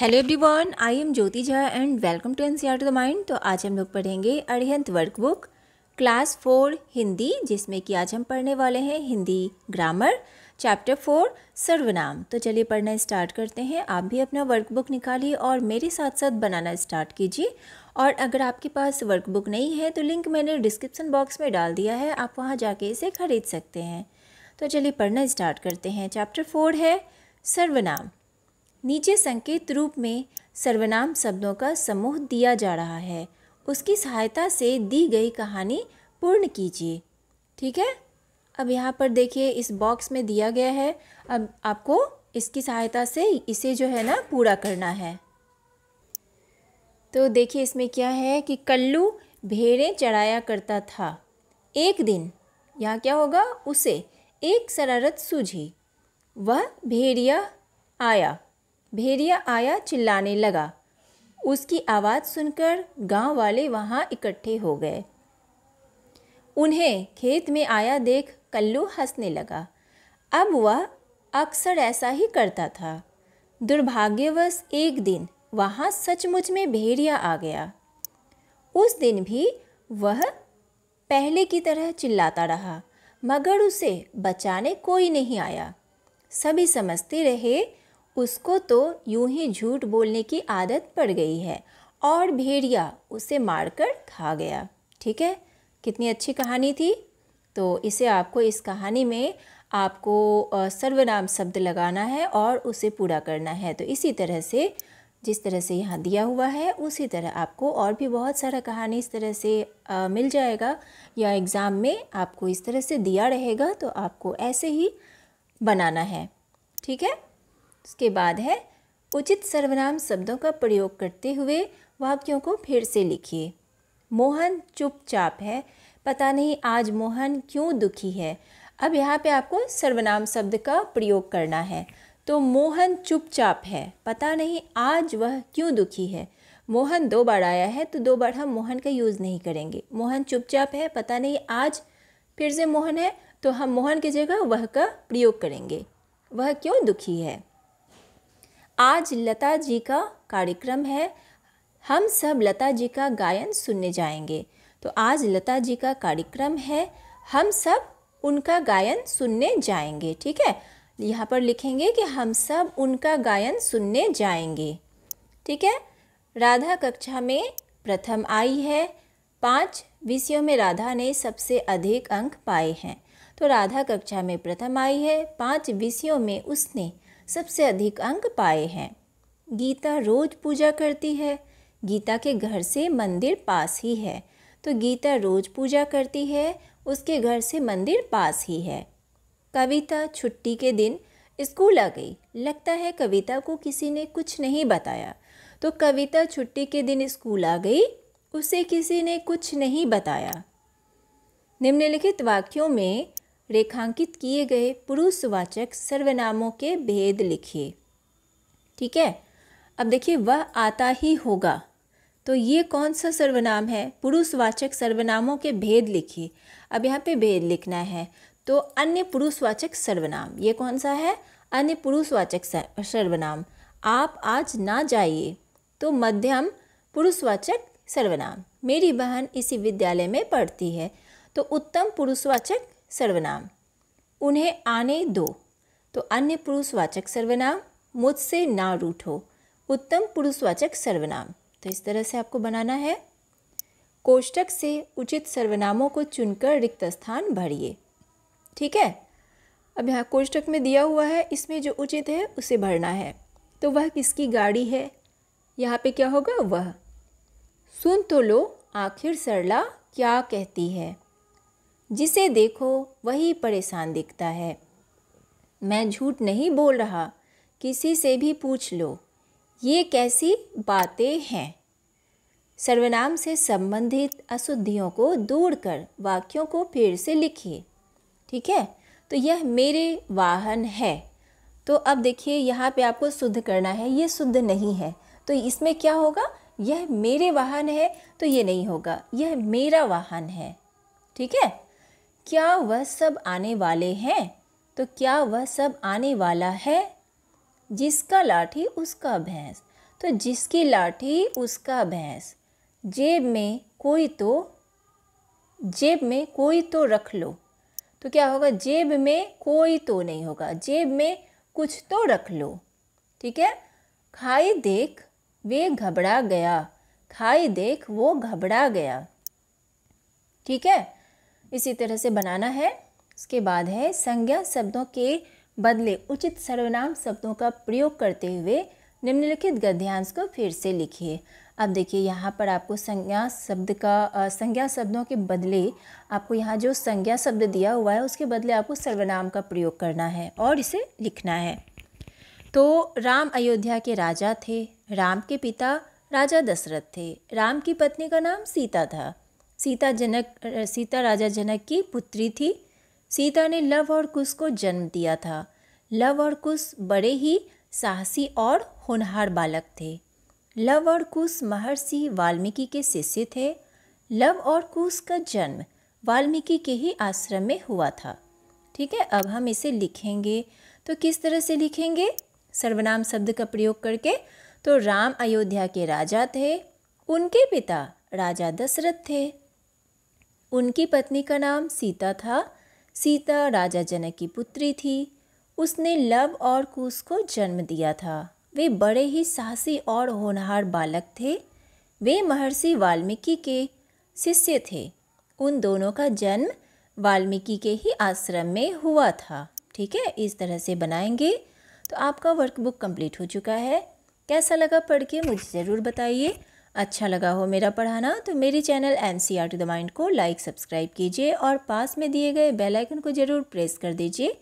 hello everyone I am Jyoti Jha and welcome to N C R to the mind तो आज हम लोग पढ़ेंगे Arihant workbook class four Hindi जिसमें कि आज हम पढ़ने वाले हैं हिंदी ग्रामर चैप्टर फोर सर्वनाम तो चलिए पढ़ना स्टार्ट करते हैं आप भी अपना वर्कबुक निकालिए और मेरे साथ साथ बनाना स्टार्ट कीजिए और अगर आपके पास वर्कबुक नहीं है तो लिंक मैंने डिस्क्रिप्सन बॉक्स में डाल दिया है आप वहाँ जाके इसे खरीद सकते हैं तो चलिए पढ़ना स्टार्ट करते हैं चैप्टर फोर है सर्वनाम नीचे संकेत रूप में सर्वनाम शब्दों का समूह दिया जा रहा है उसकी सहायता से दी गई कहानी पूर्ण कीजिए ठीक है अब यहाँ पर देखिए इस बॉक्स में दिया गया है अब आपको इसकी सहायता से इसे जो है ना पूरा करना है तो देखिए इसमें क्या है कि कल्लू भेड़ें चढ़ाया करता था एक दिन यहाँ क्या होगा उसे एक शरारत सूझी वह भेड़िया आया भेड़िया आया चिल्लाने लगा उसकी आवाज़ सुनकर गांव वाले वहाँ इकट्ठे हो गए उन्हें खेत में आया देख कल्लू हंसने लगा अब वह अक्सर ऐसा ही करता था दुर्भाग्यवश एक दिन वहाँ सचमुच में भेड़िया आ गया उस दिन भी वह पहले की तरह चिल्लाता रहा मगर उसे बचाने कोई नहीं आया सभी समझते रहे उसको तो यूं ही झूठ बोलने की आदत पड़ गई है और भेड़िया उसे मारकर खा गया ठीक है कितनी अच्छी कहानी थी तो इसे आपको इस कहानी में आपको सर्वनाम शब्द लगाना है और उसे पूरा करना है तो इसी तरह से जिस तरह से यहाँ दिया हुआ है उसी तरह आपको और भी बहुत सारा कहानी इस तरह से आ, मिल जाएगा या एग्ज़ाम में आपको इस तरह से दिया रहेगा तो आपको ऐसे ही बनाना है ठीक है उसके बाद है उचित सर्वनाम शब्दों का प्रयोग करते हुए वाक्यों को फिर से लिखिए मोहन चुपचाप है पता नहीं आज मोहन क्यों दुखी है अब यहाँ पे आपको सर्वनाम शब्द का प्रयोग करना है तो मोहन चुपचाप है पता नहीं आज वह क्यों दुखी है मोहन दो बार आया है तो दो बार हम मोहन का यूज़ नहीं करेंगे मोहन चुपचाप है पता नहीं आज फिर से मोहन है तो हम मोहन की जगह वह का प्रयोग करेंगे वह क्यों दुखी है आज लता जी का कार्यक्रम है हम सब लता जी का गायन सुनने जाएंगे तो आज लता जी का कार्यक्रम है हम सब उनका गायन सुनने जाएंगे ठीक है यहाँ पर लिखेंगे कि हम सब उनका गायन सुनने जाएंगे ठीक है राधा कक्षा में प्रथम आई है पांच विषयों में राधा ने सबसे अधिक अंक पाए हैं तो राधा कक्षा में प्रथम आई है पांच विषयों में उसने सबसे अधिक अंक पाए हैं गीता रोज पूजा करती है गीता के घर से मंदिर पास ही है तो गीता रोज पूजा करती है उसके घर से मंदिर पास ही है कविता छुट्टी के दिन स्कूल आ गई लगता है कविता को किसी ने कुछ नहीं बताया तो कविता छुट्टी के दिन स्कूल आ गई उसे किसी ने कुछ नहीं बताया निम्नलिखित वाक्यों में रेखांकित किए गए पुरुषवाचक सर्वनामों के भेद लिखिए ठीक है अब देखिए वह आता ही होगा तो ये कौन सा सर्वनाम है पुरुषवाचक सर्वनामों के भेद लिखिए अब यहाँ पे भेद लिखना है तो अन्य पुरुषवाचक सर्वनाम ये कौन सा है अन्य पुरुषवाचक सर्वनाम आप आज ना जाइए तो मध्यम पुरुषवाचक सर्वनाम मेरी बहन इसी विद्यालय में पढ़ती है तो उत्तम पुरुषवाचक सर्वनाम उन्हें आने दो तो अन्य पुरुषवाचक सर्वनाम मुझसे ना रूठो उत्तम पुरुषवाचक सर्वनाम तो इस तरह से आपको बनाना है कोष्टक से उचित सर्वनामों को चुनकर रिक्त स्थान भरिए ठीक है अब यहाँ कोष्टक में दिया हुआ है इसमें जो उचित है उसे भरना है तो वह किसकी गाड़ी है यहाँ पे क्या होगा वह सुन तो लो आखिर सरला क्या कहती है जिसे देखो वही परेशान दिखता है मैं झूठ नहीं बोल रहा किसी से भी पूछ लो ये कैसी बातें हैं सर्वनाम से संबंधित अशुद्धियों को दूर कर वाक्यों को फिर से लिखिए ठीक है तो यह मेरे वाहन है तो अब देखिए यहाँ पे आपको शुद्ध करना है ये शुद्ध नहीं है तो इसमें क्या होगा यह मेरे वाहन है तो ये नहीं होगा यह मेरा वाहन है ठीक है क्या वह सब आने वाले हैं तो क्या वह सब आने वाला है जिसका लाठी उसका भैंस तो जिसकी लाठी उसका भैंस जेब में कोई तो जेब में कोई तो रख लो तो क्या होगा जेब में कोई तो नहीं होगा जेब में कुछ तो रख लो ठीक है खाई देख वे घबरा गया खाई देख वो घबरा गया ठीक है इसी तरह से बनाना है उसके बाद है संज्ञा शब्दों के बदले उचित सर्वनाम शब्दों का प्रयोग करते हुए निम्नलिखित गद्यांश को फिर से लिखिए अब देखिए यहाँ पर आपको संज्ञा शब्द का संज्ञा शब्दों के बदले आपको यहाँ जो संज्ञा शब्द दिया हुआ है उसके बदले आपको सर्वनाम का प्रयोग करना है और इसे लिखना है तो राम अयोध्या के राजा थे राम के पिता राजा दशरथ थे राम की पत्नी का नाम सीता था सीता जनक सीता राजा जनक की पुत्री थी सीता ने लव और कुश को जन्म दिया था लव और कुश बड़े ही साहसी और होनहार बालक थे लव और कुश महर्षि वाल्मीकि के शिष्य थे लव और कुश का जन्म वाल्मीकि के ही आश्रम में हुआ था ठीक है अब हम इसे लिखेंगे तो किस तरह से लिखेंगे सर्वनाम शब्द का प्रयोग करके तो राम अयोध्या के राजा थे उनके पिता राजा दशरथ थे उनकी पत्नी का नाम सीता था सीता राजा जनक की पुत्री थी उसने लव और कुस को जन्म दिया था वे बड़े ही साहसी और होनहार बालक थे वे महर्षि वाल्मीकि के शिष्य थे उन दोनों का जन्म वाल्मीकि के ही आश्रम में हुआ था ठीक है इस तरह से बनाएंगे तो आपका वर्कबुक कंप्लीट हो चुका है कैसा लगा पढ़ के मुझे ज़रूर बताइए अच्छा लगा हो मेरा पढ़ाना तो मेरे channel N C R to the mind को लाइक सब्सक्राइब कीजिए और पास में दिए गए बेल आइकन को ज़रूर प्रेस कर दीजिए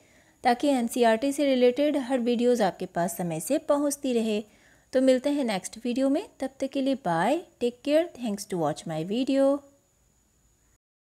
ताकि एन सी आर टी से रिलेटेड हर वीडियोज़ आपके पास समय से पहुँचती रहे तो मिलते हैं नेक्स्ट वीडियो में तब तक के लिए bye take care thanks to watch my video